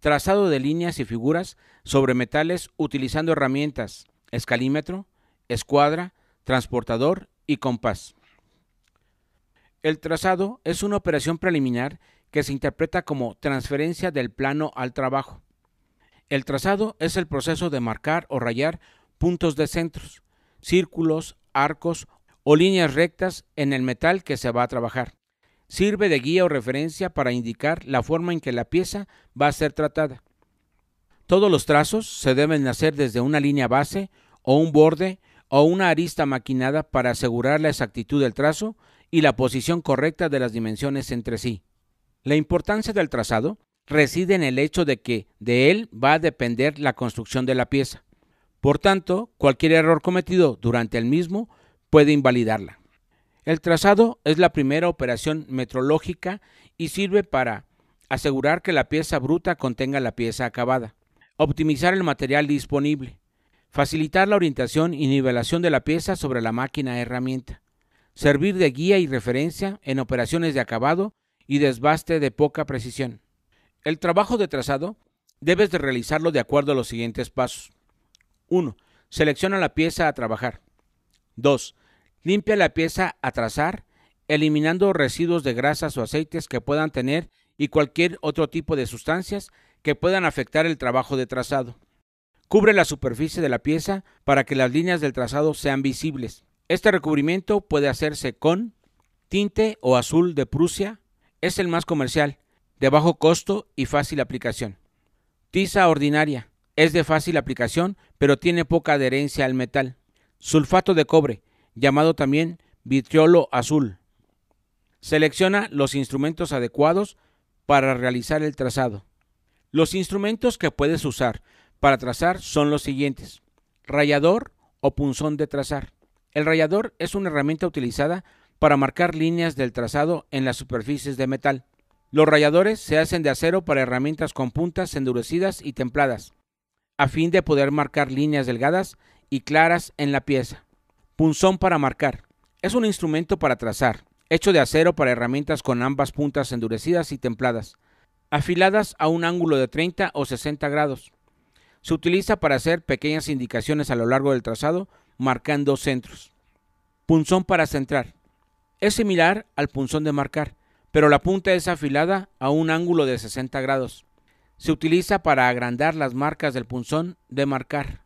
trazado de líneas y figuras sobre metales utilizando herramientas, escalímetro, escuadra, transportador y compás. El trazado es una operación preliminar que se interpreta como transferencia del plano al trabajo. El trazado es el proceso de marcar o rayar puntos de centros, círculos, arcos o líneas rectas en el metal que se va a trabajar sirve de guía o referencia para indicar la forma en que la pieza va a ser tratada. Todos los trazos se deben hacer desde una línea base o un borde o una arista maquinada para asegurar la exactitud del trazo y la posición correcta de las dimensiones entre sí. La importancia del trazado reside en el hecho de que de él va a depender la construcción de la pieza. Por tanto, cualquier error cometido durante el mismo puede invalidarla. El trazado es la primera operación metrológica y sirve para asegurar que la pieza bruta contenga la pieza acabada, optimizar el material disponible, facilitar la orientación y nivelación de la pieza sobre la máquina herramienta, servir de guía y referencia en operaciones de acabado y desbaste de poca precisión. El trabajo de trazado debes de realizarlo de acuerdo a los siguientes pasos. 1. Selecciona la pieza a trabajar. 2. Limpia la pieza a trazar, eliminando residuos de grasas o aceites que puedan tener y cualquier otro tipo de sustancias que puedan afectar el trabajo de trazado. Cubre la superficie de la pieza para que las líneas del trazado sean visibles. Este recubrimiento puede hacerse con tinte o azul de Prusia. Es el más comercial, de bajo costo y fácil aplicación. Tiza ordinaria. Es de fácil aplicación, pero tiene poca adherencia al metal. Sulfato de cobre llamado también vitriolo azul. Selecciona los instrumentos adecuados para realizar el trazado. Los instrumentos que puedes usar para trazar son los siguientes. Rayador o punzón de trazar. El rayador es una herramienta utilizada para marcar líneas del trazado en las superficies de metal. Los rayadores se hacen de acero para herramientas con puntas endurecidas y templadas, a fin de poder marcar líneas delgadas y claras en la pieza. Punzón para marcar. Es un instrumento para trazar, hecho de acero para herramientas con ambas puntas endurecidas y templadas, afiladas a un ángulo de 30 o 60 grados. Se utiliza para hacer pequeñas indicaciones a lo largo del trazado, marcando centros. Punzón para centrar. Es similar al punzón de marcar, pero la punta es afilada a un ángulo de 60 grados. Se utiliza para agrandar las marcas del punzón de marcar.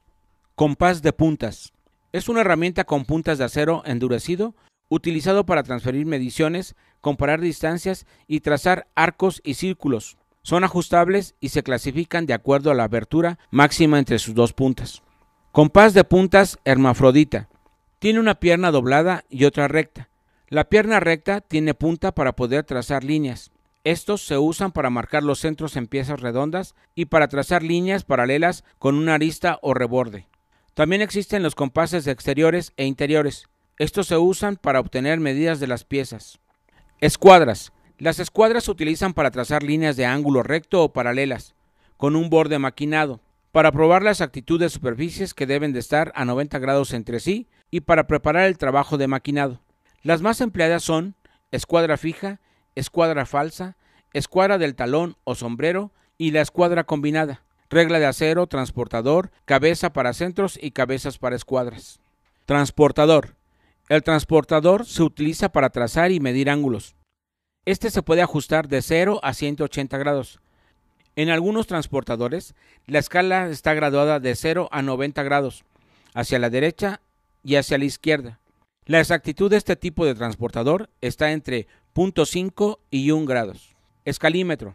Compás de puntas. Es una herramienta con puntas de acero endurecido utilizado para transferir mediciones, comparar distancias y trazar arcos y círculos. Son ajustables y se clasifican de acuerdo a la abertura máxima entre sus dos puntas. Compás de puntas hermafrodita. Tiene una pierna doblada y otra recta. La pierna recta tiene punta para poder trazar líneas. Estos se usan para marcar los centros en piezas redondas y para trazar líneas paralelas con una arista o reborde. También existen los compases exteriores e interiores. Estos se usan para obtener medidas de las piezas. Escuadras. Las escuadras se utilizan para trazar líneas de ángulo recto o paralelas, con un borde maquinado, para probar la exactitud de superficies que deben de estar a 90 grados entre sí y para preparar el trabajo de maquinado. Las más empleadas son escuadra fija, escuadra falsa, escuadra del talón o sombrero y la escuadra combinada regla de acero, transportador, cabeza para centros y cabezas para escuadras. Transportador. El transportador se utiliza para trazar y medir ángulos. Este se puede ajustar de 0 a 180 grados. En algunos transportadores, la escala está graduada de 0 a 90 grados, hacia la derecha y hacia la izquierda. La exactitud de este tipo de transportador está entre 0.5 y 1 grados. Escalímetro.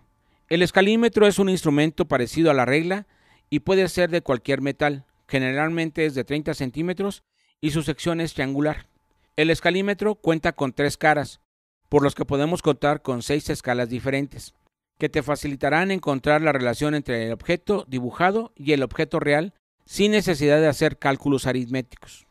El escalímetro es un instrumento parecido a la regla y puede ser de cualquier metal, generalmente es de 30 centímetros y su sección es triangular. El escalímetro cuenta con tres caras, por los que podemos contar con seis escalas diferentes, que te facilitarán encontrar la relación entre el objeto dibujado y el objeto real sin necesidad de hacer cálculos aritméticos.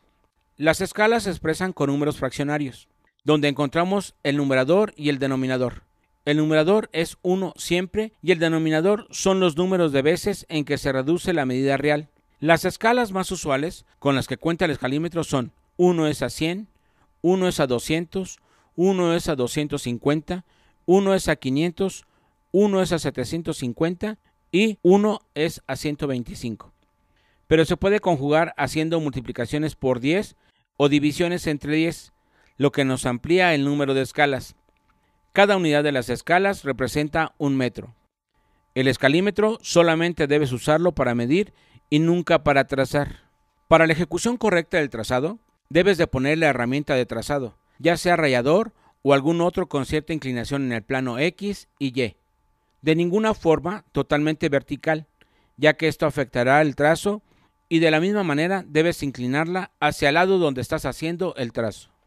Las escalas se expresan con números fraccionarios, donde encontramos el numerador y el denominador. El numerador es 1 siempre y el denominador son los números de veces en que se reduce la medida real. Las escalas más usuales con las que cuenta el escalímetro son 1 es a 100, 1 es a 200, 1 es a 250, 1 es a 500, 1 es a 750 y 1 es a 125. Pero se puede conjugar haciendo multiplicaciones por 10 o divisiones entre 10, lo que nos amplía el número de escalas. Cada unidad de las escalas representa un metro. El escalímetro solamente debes usarlo para medir y nunca para trazar. Para la ejecución correcta del trazado, debes de poner la herramienta de trazado, ya sea rayador o algún otro con cierta inclinación en el plano X y Y. De ninguna forma totalmente vertical, ya que esto afectará el trazo y de la misma manera debes inclinarla hacia el lado donde estás haciendo el trazo.